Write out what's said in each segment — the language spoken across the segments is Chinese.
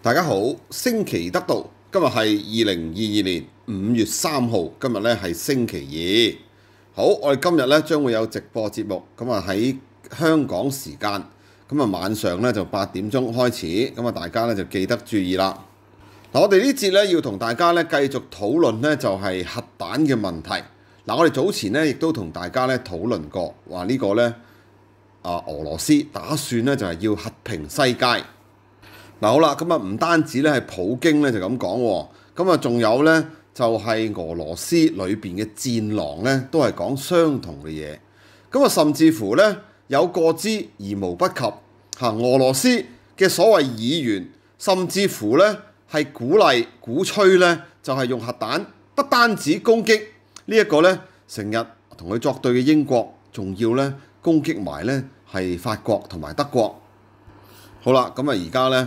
大家好，星期得道，今日係二零二二年五月三號，今日咧係星期二。好，我哋今日咧將會有直播節目，咁啊喺香港時間，咁啊晚上咧就八點鐘開始，咁啊大家咧就記得注意啦。嗱，我哋呢節咧要同大家咧繼續討論咧就係核彈嘅問題。嗱，我哋早前咧亦都同大家咧討論過，話呢個咧啊俄羅斯打算咧就係要核平世界。嗱好啦，咁啊唔單止咧係普京咧就咁講，咁啊仲有咧就係俄羅斯裏邊嘅戰狼咧都係講相同嘅嘢，咁啊甚至乎咧有過之而無不及嚇。俄羅斯嘅所謂議員，甚至乎咧係鼓勵鼓吹咧就係用核彈，不單止攻擊呢一個咧成日同佢作對嘅英國，仲要咧攻擊埋咧係法國同埋德國。好啦，咁啊而家咧。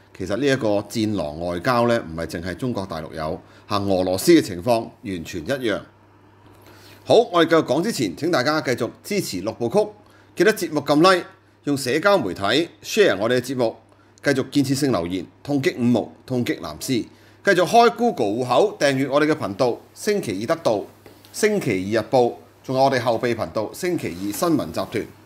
其實呢一個戰狼外交咧，唔係淨係中國大陸有，嚇俄羅斯嘅情況完全一樣。好，我哋繼續講之前，請大家繼續支持六部曲，記得節目撳 Like，用社交媒體 share 我哋嘅節目，繼續建設性留言，痛擊五毛，痛擊藍絲，繼續開 Google 户口訂閱我哋嘅頻道，星期二得到，星期二日報，仲有我哋後備頻道星期二新聞集團。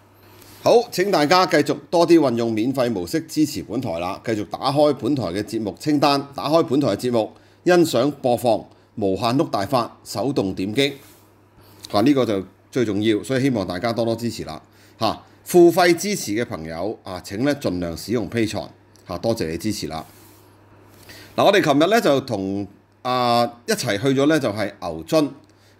好，请大家继续多啲运用免费模式支持本台啦。继续打开本台嘅节目清单，打开本台嘅节目，欣赏播放，无限碌大發，手动点击。啊，呢个就最重要，所以希望大家多多支持啦。吓，付费支持嘅朋友啊，请咧尽量使用 Pay 啊。多谢你支持啦。嗱，我哋琴日咧就同啊一齐去咗咧，就系牛津。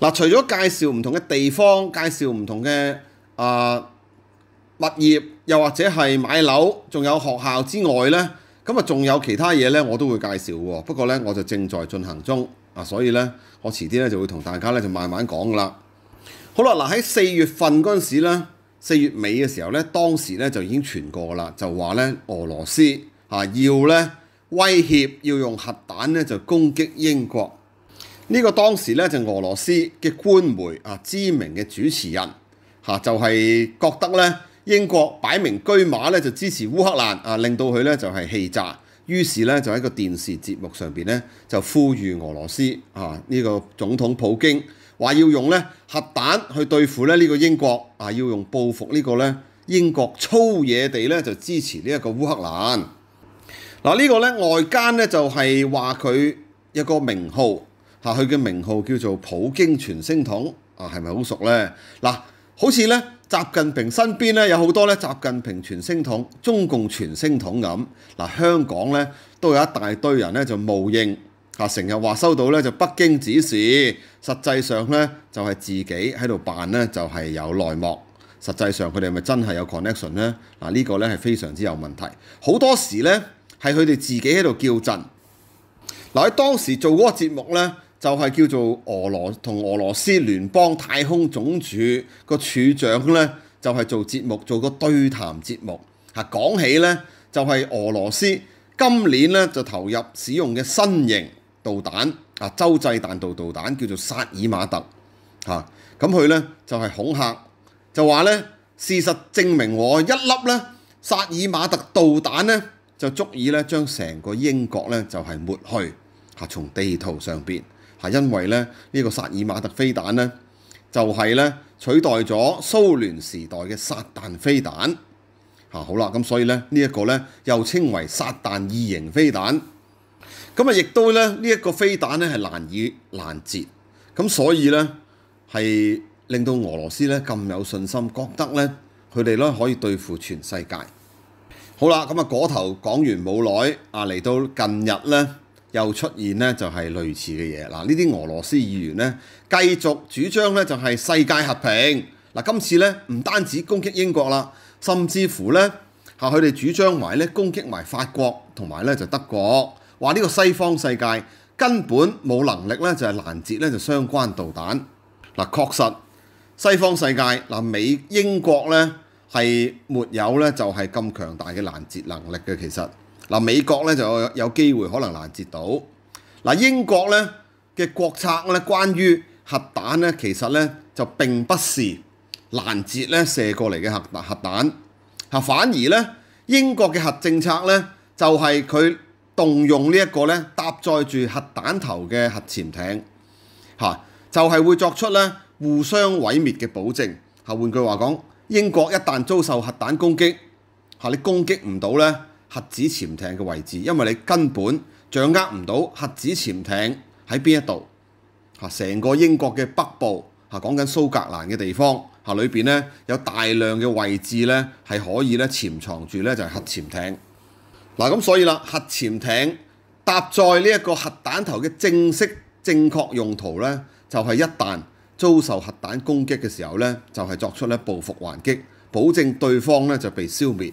嗱，除咗介紹唔同嘅地方、介紹唔同嘅啊物業，又或者係買樓，仲有學校之外咧，咁啊仲有其他嘢咧，我都會介紹喎。不過咧，我就正在進行中啊，所以咧，我遲啲咧就會同大家咧就慢慢講啦。好啦，嗱喺四月份嗰陣時咧，四月尾嘅時候咧，當時咧就已經傳過啦，就話咧俄羅斯啊要咧威脅要用核彈咧就攻擊英國。呢個當時咧就俄羅斯嘅官媒啊，知名嘅主持人嚇就係覺得咧英國擺明居馬咧就支持烏克蘭啊，令到佢咧就係氣炸，於是咧就喺個電視節目上邊咧就呼籲俄羅斯啊呢個總統普京話要用咧核彈去對付咧呢個英國啊，要用報復呢個咧英國粗野地咧就支持呢一個烏克蘭嗱呢個咧外間咧就係話佢一個名號。嚇佢嘅名號叫做普京全聲筒啊，係咪好熟咧？嗱，好似咧習近平身邊咧有好多咧習近平全聲筒、中共全聲筒咁。嗱，香港咧都有一大堆人咧就冒認嚇，成日話收到咧就北京指示，實際上咧就係自己喺度辦咧就係有內幕。實際上佢哋係咪真係有 connection 咧？嗱，呢個咧係非常之有問題。好多時咧係佢哋自己喺度叫陣。嗱，喺當時做嗰個節目咧。就係叫做俄羅同俄羅斯聯邦太空總署個處長咧，就係做節目做個對談節目嚇，講起咧就係俄羅斯今年咧就投入使用嘅新型導彈啊，洲際彈道導彈叫做薩爾馬特嚇，咁佢咧就係恐嚇，就話咧事實證明我一粒咧薩爾馬特導彈咧就足以咧將成個英國咧就係抹去嚇，從地圖上邊。係因為咧呢個薩爾馬特飛彈咧，就係咧取代咗蘇聯時代嘅殺彈飛彈。嚇好啦，咁所以咧呢一個咧又稱為殺彈二型飛彈。咁啊，亦都咧呢一個飛彈咧係難以攔截。咁所以咧係令到俄羅斯咧咁有信心，覺得咧佢哋咧可以對付全世界。好啦，咁啊嗰頭講完冇耐啊，嚟到近日咧。又出現咧就係類似嘅嘢嗱，呢啲俄羅斯議員咧繼續主張咧就係世界和平嗱，今次咧唔單止攻擊英國啦，甚至乎咧係佢哋主張埋咧攻擊埋法國同埋咧就德國，話呢個西方世界根本冇能力咧就係攔截咧就相關導彈嗱，確實西方世界嗱美英國咧係沒有咧就係咁強大嘅攔截能力嘅其實。嗱，美國咧就有機會可能攔截到。嗱，英國咧嘅國策咧，關於核彈咧，其實咧就並不是攔截咧射過嚟嘅核核彈，嚇，反而咧英國嘅核政策咧就係佢動用呢一個咧搭載住核彈頭嘅核潛艇，嚇，就係會作出咧互相毀滅嘅保證。嚇，換句話講，英國一旦遭受核彈攻擊，嚇你攻擊唔到咧。核子潛艇嘅位置，因為你根本掌握唔到核子潛艇喺邊一度嚇，成個英國嘅北部嚇，講緊蘇格蘭嘅地方嚇，裏邊咧有大量嘅位置咧係可以咧潛藏住咧就係核潛艇嗱，咁所以啦，核潛艇搭載呢一個核彈頭嘅正式正確用途咧，就係一旦遭受核彈攻擊嘅時候咧，就係作出咧報復還擊，保證對方咧就被消滅。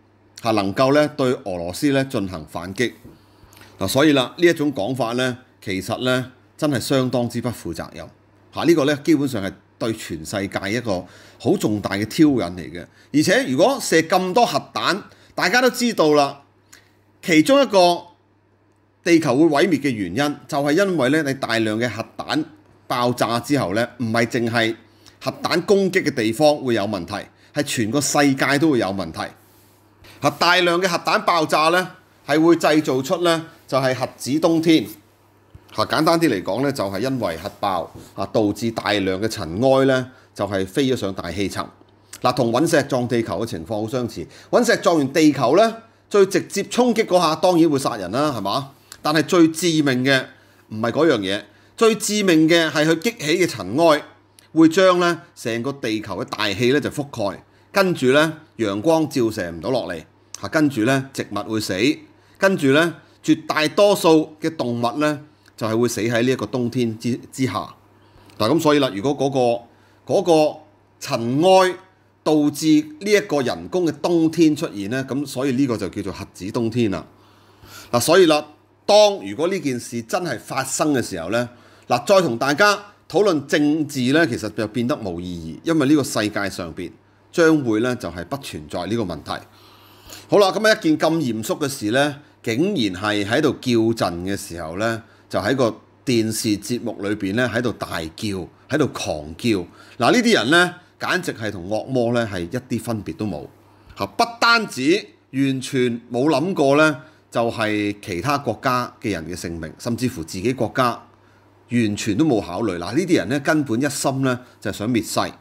嚇能夠咧對俄羅斯咧進行反擊嗱，所以啦呢一種講法咧，其實咧真係相當之不負責任嚇。呢個咧基本上係對全世界一個好重大嘅挑引嚟嘅。而且如果射咁多核彈，大家都知道啦，其中一個地球會毀滅嘅原因，就係因為咧你大量嘅核彈爆炸之後咧，唔係淨係核彈攻擊嘅地方會有問題，係全個世界都會有問題。核大量嘅核彈爆炸咧，係會製造出咧就係核子冬天。嚇，簡單啲嚟講咧，就係因為核爆啊導致大量嘅塵埃咧就係飛咗上大氣層。嗱，同隕石撞地球嘅情況好相似。隕石撞完地球咧，最直接衝擊嗰下當然會殺人啦，係嘛？但係最致命嘅唔係嗰樣嘢，最致命嘅係佢激起嘅塵埃會將咧成個地球嘅大氣咧就覆蓋，跟住咧陽光照射唔到落嚟。跟住咧，植物會死，跟住咧，絕大多數嘅動物咧就係會死喺呢一個冬天之之下。嗱咁所以啦，如果嗰個嗰個塵埃導致呢一個人工嘅冬天出現咧，咁所以呢個就叫做核子冬天啦。嗱，所以啦，當如果呢件事真係發生嘅時候咧，嗱再同大家討論政治咧，其實就變得冇意義，因為呢個世界上邊將會咧就係不存在呢個問題。好啦，咁啊一件咁嚴肅嘅事呢，竟然係喺度叫陣嘅時候呢，就喺個電視節目裏面呢，喺度大叫，喺度狂叫。嗱，呢啲人呢，簡直係同惡魔呢係一啲分別都冇。嚇，不單止，完全冇諗過呢，就係其他國家嘅人嘅性命，甚至乎自己國家，完全都冇考慮。嗱，呢啲人呢，根本一心呢，就係想滅世。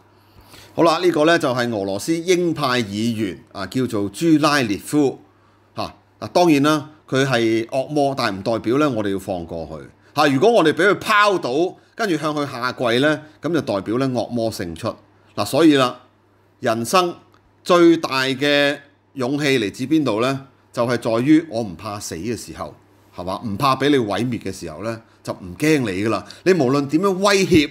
好啦，呢個咧就係俄羅斯英派議員啊，叫做朱拉列夫嚇。嗱當然啦，佢係惡魔，但唔代表咧我哋要放過佢嚇。如果我哋俾佢拋到，跟住向佢下跪咧，咁就代表咧惡魔勝出嗱。所以啦，人生最大嘅勇氣嚟自邊度咧？就係在於我唔怕死嘅時候，係嘛？唔怕俾你毀滅嘅時候咧，就唔驚你噶啦。你無論點樣威脅。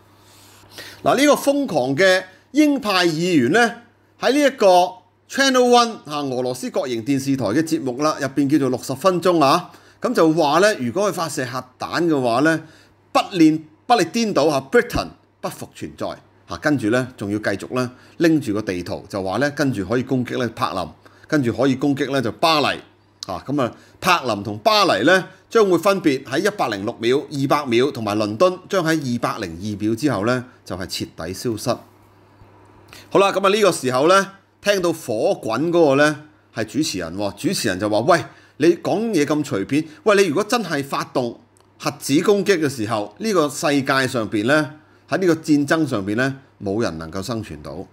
嗱，呢個瘋狂嘅英派議員咧，喺呢一個 Channel One 嚇俄羅斯國營電視台嘅節目啦，入邊叫做六十分鐘啊，咁就話咧，如果佢發射核彈嘅話咧，不練不力顛倒嚇 Britain 不復存在嚇，跟住咧仲要繼續咧拎住個地圖就話咧，跟住可以攻擊咧柏林，跟住可以攻擊咧就巴黎。啊，咁啊，柏林同巴黎咧，將會分別喺一百零六秒、二百秒，同埋倫敦將喺二百零二秒之後咧，就係徹底消失。好啦，咁啊呢個時候咧，聽到火滾嗰個咧係主持人，主持人就話：，喂，你講嘢咁隨便，喂，你如果真係發動核子攻擊嘅時候，呢個世界上邊咧，喺呢個戰爭上邊咧，冇人能夠生存到，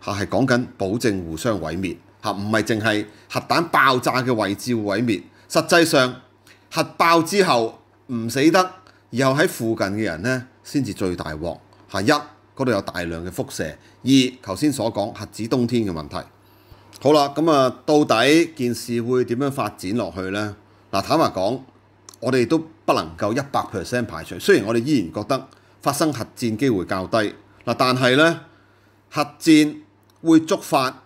係講緊保證互相毀滅。嚇唔係淨係核彈爆炸嘅位置毀滅，實際上核爆之後唔死得，然後喺附近嘅人咧先至最大禍。嚇一嗰度有大量嘅輻射，二頭先所講核子冬天嘅問題。好啦，咁啊到底件事會點樣發展落去咧？嗱坦白講，我哋都不能夠一百 percent 排除，雖然我哋依然覺得發生核戰機會較低，嗱但係咧核戰會觸發。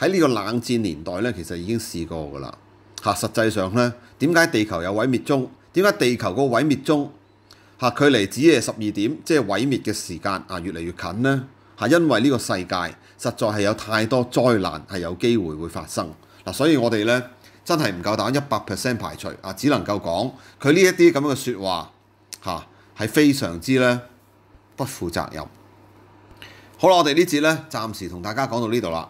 喺呢個冷戰年代咧，其實已經試過㗎啦。嚇，實際上咧，點解地球有毀滅鐘？點解地球個毀滅鐘嚇距離只係十二點，即係毀滅嘅時間啊，越嚟越近咧。嚇，因為呢個世界實在係有太多災難係有機會會發生嗱，所以我哋咧真係唔夠膽一百 percent 排除啊，只能夠講佢呢一啲咁樣嘅説話嚇係非常之咧不負責任。好啦，我哋呢節咧暫時同大家講到呢度啦。